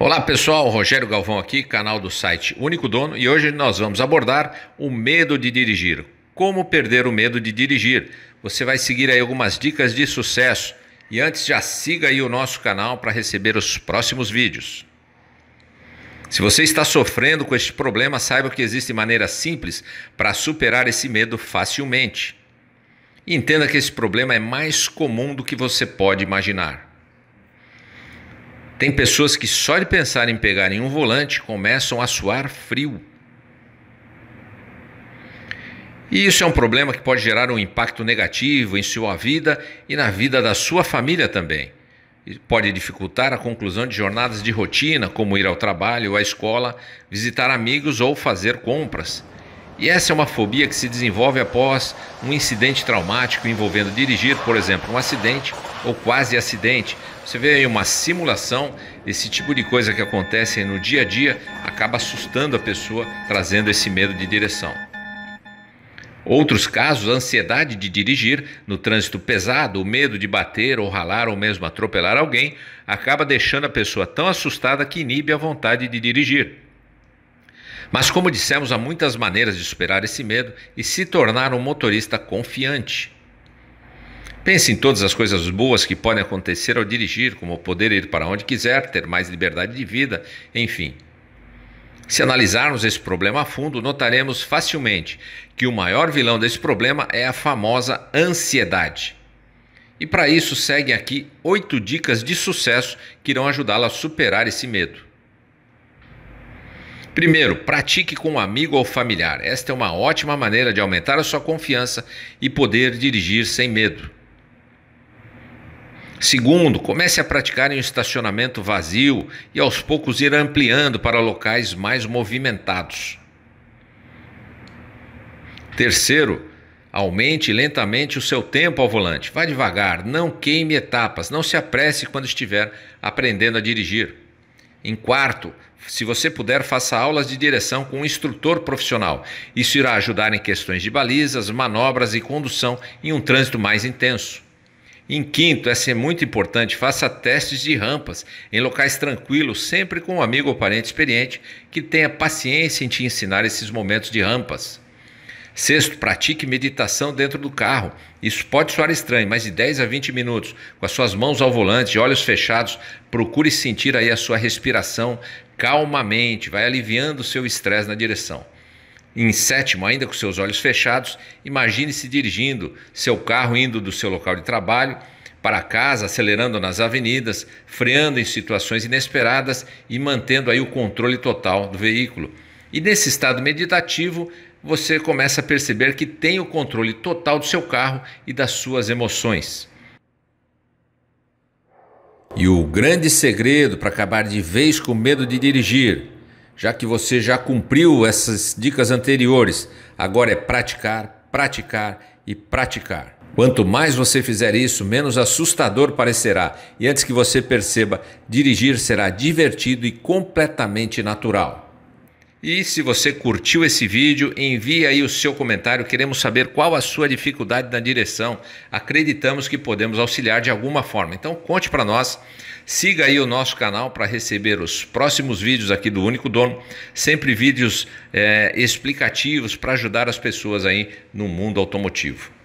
Olá pessoal, Rogério Galvão aqui, canal do site Único Dono, e hoje nós vamos abordar o medo de dirigir. Como perder o medo de dirigir? Você vai seguir aí algumas dicas de sucesso. E antes já siga aí o nosso canal para receber os próximos vídeos. Se você está sofrendo com este problema, saiba que existe maneira simples para superar esse medo facilmente. Entenda que esse problema é mais comum do que você pode imaginar. Tem pessoas que só de pensar em pegar em um volante começam a suar frio. E isso é um problema que pode gerar um impacto negativo em sua vida e na vida da sua família também. E pode dificultar a conclusão de jornadas de rotina, como ir ao trabalho, ou à escola, visitar amigos ou fazer compras. E essa é uma fobia que se desenvolve após um incidente traumático envolvendo dirigir, por exemplo, um acidente ou quase acidente. Você vê aí uma simulação, esse tipo de coisa que acontece no dia a dia acaba assustando a pessoa, trazendo esse medo de direção. Outros casos, a ansiedade de dirigir no trânsito pesado, o medo de bater ou ralar ou mesmo atropelar alguém, acaba deixando a pessoa tão assustada que inibe a vontade de dirigir. Mas, como dissemos, há muitas maneiras de superar esse medo e se tornar um motorista confiante. Pense em todas as coisas boas que podem acontecer ao dirigir, como poder ir para onde quiser, ter mais liberdade de vida, enfim. Se analisarmos esse problema a fundo, notaremos facilmente que o maior vilão desse problema é a famosa ansiedade. E para isso, seguem aqui oito dicas de sucesso que irão ajudá-la a superar esse medo. Primeiro, pratique com um amigo ou familiar. Esta é uma ótima maneira de aumentar a sua confiança e poder dirigir sem medo. Segundo, comece a praticar em um estacionamento vazio e aos poucos ir ampliando para locais mais movimentados. Terceiro, aumente lentamente o seu tempo ao volante. Vá devagar, não queime etapas, não se apresse quando estiver aprendendo a dirigir. Em quarto, se você puder, faça aulas de direção com um instrutor profissional. Isso irá ajudar em questões de balizas, manobras e condução em um trânsito mais intenso. Em quinto, essa é muito importante, faça testes de rampas em locais tranquilos, sempre com um amigo ou parente experiente que tenha paciência em te ensinar esses momentos de rampas. Sexto, pratique meditação dentro do carro. Isso pode soar estranho, mas de 10 a 20 minutos, com as suas mãos ao volante, olhos fechados, procure sentir aí a sua respiração calmamente, vai aliviando o seu estresse na direção. Em sétimo, ainda com seus olhos fechados, imagine-se dirigindo seu carro indo do seu local de trabalho para casa, acelerando nas avenidas, freando em situações inesperadas e mantendo aí o controle total do veículo. E nesse estado meditativo, você começa a perceber que tem o controle total do seu carro e das suas emoções. E o grande segredo para acabar de vez com medo de dirigir, já que você já cumpriu essas dicas anteriores, agora é praticar, praticar e praticar. Quanto mais você fizer isso, menos assustador parecerá, e antes que você perceba, dirigir será divertido e completamente natural. E se você curtiu esse vídeo, envie aí o seu comentário. Queremos saber qual a sua dificuldade na direção. Acreditamos que podemos auxiliar de alguma forma. Então conte para nós. Siga aí o nosso canal para receber os próximos vídeos aqui do Único Dono. Sempre vídeos é, explicativos para ajudar as pessoas aí no mundo automotivo.